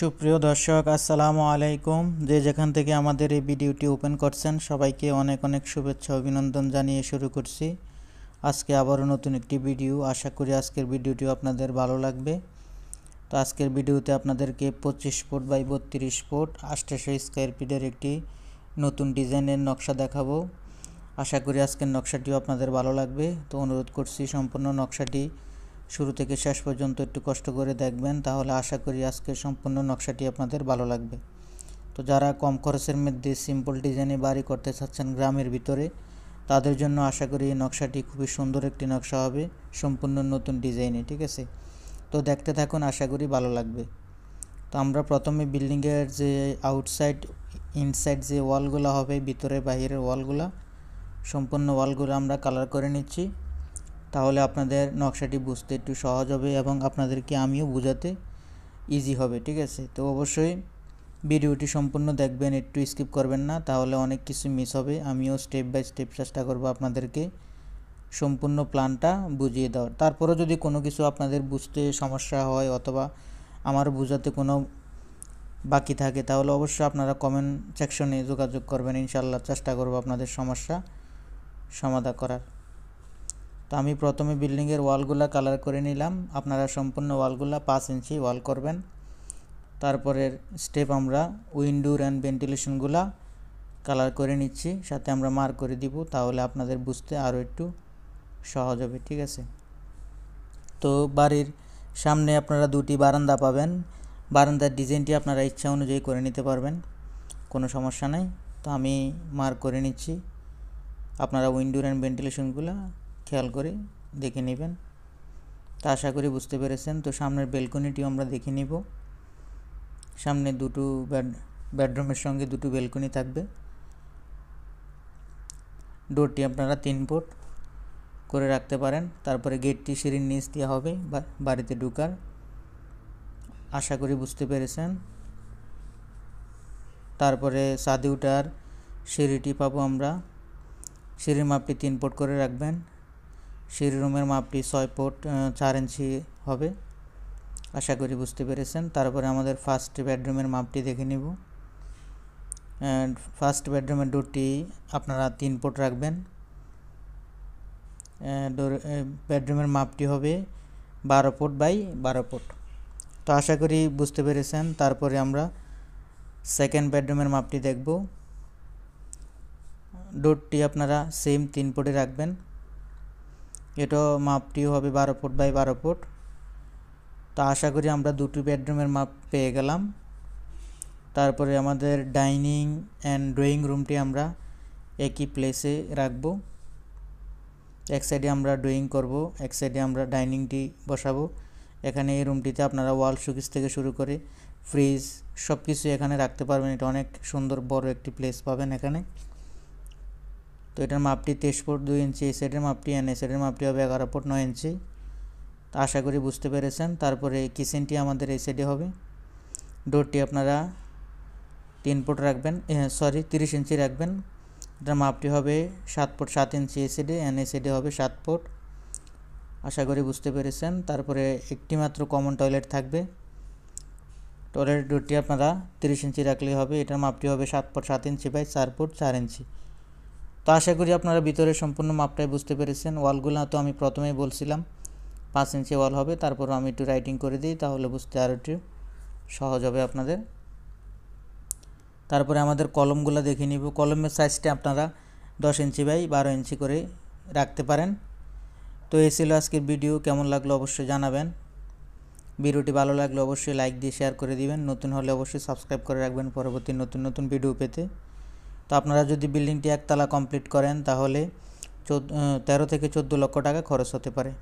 সুপ্রিয় দর্শক আসসালামু আলাইকুম যে যেখান থেকে আমাদের এই ভিডিওটি ওপেন করছেন সবাইকে অনেক অনেক শুভেচ্ছা অভিনন্দন জানিয়ে শুরু করছি আজকে আবারও নতুন একটি ভিডিও আশা করি আজকের ভিডিওটি আপনাদের ভালো লাগবে তো আজকের ভিডিওতে আপনাদেরকে পঁচিশ ফুট বাই বত্রিশ ফুট আষ্টশো স্কোয়ার ফিটের একটি নতুন ডিজাইনের নকশা দেখাবো আশা করি আজকের নকশাটিও আপনাদের ভালো লাগবে তো অনুরোধ করছি সম্পূর্ণ নকশাটি শুরু থেকে শেষ পর্যন্ত একটু কষ্ট করে দেখবেন তাহলে আশা করি আজকের সম্পূর্ণ নকশাটি আপনাদের ভালো লাগবে তো যারা কম খরচের মধ্যে সিম্পল ডিজাইনে বাড়ি করতে চাচ্ছেন গ্রামের ভিতরে তাদের জন্য আশা করি এই নকশাটি খুবই সুন্দর একটি নকশা হবে সম্পূর্ণ নতুন ডিজাইনে ঠিক আছে তো দেখতে থাকুন আশা করি ভালো লাগবে তো আমরা প্রথমে বিল্ডিংয়ের যে আউটসাইড ইনসাইড যে ওয়ালগুলো হবে ভিতরে বাহিরের ওয়ালগুলো সম্পূর্ণ ওয়ালগুলো আমরা কালার করে নিচ্ছি তাহলে আপনাদের নকশাটি বুঝতে একটু সহজ হবে এবং আপনাদেরকে আমিও বোঝাতে ইজি হবে ঠিক আছে তো অবশ্যই ভিডিওটি সম্পূর্ণ দেখবেন একটু স্কিপ করবেন না তাহলে অনেক কিছু মিস হবে আমিও স্টেপ বাই স্টেপ চেষ্টা করব আপনাদেরকে সম্পূর্ণ প্ল্যানটা বুঝিয়ে দেওয়ার তারপরে যদি কোনো কিছু আপনাদের বুঝতে সমস্যা হয় অথবা আমার বোঝাতে কোনো বাকি থাকে তাহলে অবশ্যই আপনারা কমেন্ট সেকশনে যোগাযোগ করবেন ইনশাল্লাহ চেষ্টা করব আপনাদের সমস্যা সমাধা করার তো আমি প্রথমে বিল্ডিংয়ের ওয়ালগুলা কালার করে নিলাম আপনারা সম্পূর্ণ ওয়ালগুলা পাঁচ ইঞ্চি ওয়াল করবেন তারপরের স্টেপ আমরা উইন্ডোর অ্যান্ড ভেন্টিলেশনগুলা কালার করে নিচ্ছি সাথে আমরা মার করে দিব তাহলে আপনাদের বুঝতে আরও একটু সহজ হবে ঠিক আছে তো বাড়ির সামনে আপনারা দুটি বারান্দা পাবেন বারান্দার ডিজাইনটি আপনারা ইচ্ছা অনুযায়ী করে নিতে পারবেন কোনো সমস্যা নাই তো আমি মার করে নিচ্ছি আপনারা উইন্ডোর অ্যান্ড ভেন্টিলেশনগুলো খেয়াল করে দেখে নেবেন তা আশা করি বুঝতে পেরেছেন তো সামনের বেলকনিটিও আমরা দেখে নিব সামনে দুটো ব্যাড বেডরুমের সঙ্গে দুটো বেলকনি থাকবে ডোরটি আপনারা তিন ফুট করে রাখতে পারেন তারপরে গেটটি সিঁড়ির নিচ দিয়ে হবে বাড়িতে ঢুকার আশা করি বুঝতে পেরেছেন তারপরে সাদি উঠার সিঁড়িটি পাবো আমরা সিঁড়ির মাপটি তিন ফুট করে রাখবেন সিঁড়ি রুমের মাপটি ছয় ফুট চার ইঞ্চি হবে আশা করি বুঝতে পেরেছেন তারপরে আমাদের ফার্স্ট বেডরুমের মাপটি দেখে নিব ফার্স্ট বেডরুমের ডোরটি আপনারা তিন ফুট রাখবেন ডোর বেডরুমের মাপটি হবে বারো ফুট বাই বারো ফুট তো আশা করি বুঝতে পেরেছেন তারপরে আমরা সেকেন্ড বেডরুমের মাপটি দেখব ডোরটি আপনারা সেম তিন ফুটে রাখবেন এটাও মাপটিও হবে বারো ফুট বাই বারো ফুট তো আশা করি আমরা দুটি বেডরুমের মাপ পেয়ে গেলাম তারপরে আমাদের ডাইনিং অ্যান্ড ড্রয়িং রুমটি আমরা একই প্লেসে রাখব এক সাইডে আমরা ড্রয়িং করব এক সাইডে আমরা ডাইনিংটি বসাবো এখানে এই রুমটিতে আপনারা ওয়াল শুকিস থেকে শুরু করে ফ্রিজ সব কিছু এখানে রাখতে পারবেন এটা অনেক সুন্দর বড় একটি প্লেস পাবেন এখানে তো এটার মাপটি তেইশ ফুট দুই ইঞ্চি এই সাইডের মাপটি এন এই সাইডের মাপটি হবে এগারো ফুট নয় ইঞ্চি তো আশা করি বুঝতে পেরেছেন তারপরে কিচেনটি আমাদের এই সাইডে হবে ডোরটি আপনারা তিন ফুট রাখবেন সরি তিরিশ ইঞ্চি রাখবেন এটার মাপটি হবে সাত ফুট সাত ইঞ্চি এই সাইডে এন এই সাইডে হবে সাত ফুট আশা করি বুঝতে পেরেছেন তারপরে একটি মাত্র কমন টয়লেট থাকবে টয়লেট ডোরটি আপনারা তিরিশ ইঞ্চি রাখলেই হবে এটার মাপটি হবে সাত ফুট সাত ইঞ্চি বাই চার ফুট চার ইঞ্চি তো আশা করি আপনারা ভিতরে সম্পূর্ণ মাপটাই বুঝতে পেরেছেন ওয়ালগুলো তো আমি প্রথমেই বলছিলাম পাঁচ ইঞ্চি ওয়াল হবে তারপর আমি একটু রাইটিং করে দিই তাহলে বুঝতে আরও একটু সহজ হবে আপনাদের তারপরে আমাদের কলমগুলো দেখে নিব কলমের সাইজটা আপনারা দশ ইঞ্চি বাই বারো ইঞ্চি করে রাখতে পারেন তো এই ছিল আজকের ভিডিও কেমন লাগলো অবশ্যই জানাবেন ভিডিওটি ভালো লাগলে অবশ্যই লাইক দিয়ে শেয়ার করে দিবেন নতুন হলে অবশ্যই সাবস্ক্রাইব করে রাখবেন পরবর্তী নতুন নতুন ভিডিও পেতে তো আপনারা যদি বিল্ডিংটি একতলা কমপ্লিট করেন তাহলে চোদ্দ তেরো থেকে চোদ্দো লক্ষ টাকা খরচ হতে পারে